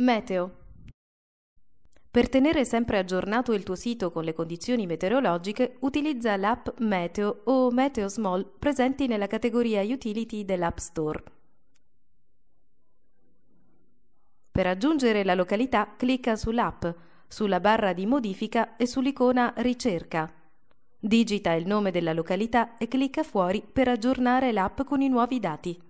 Meteo. Per tenere sempre aggiornato il tuo sito con le condizioni meteorologiche, utilizza l'app Meteo o Meteo Small presenti nella categoria Utility dell'App Store. Per aggiungere la località, clicca sull'app, sulla barra di modifica e sull'icona Ricerca. Digita il nome della località e clicca fuori per aggiornare l'app con i nuovi dati.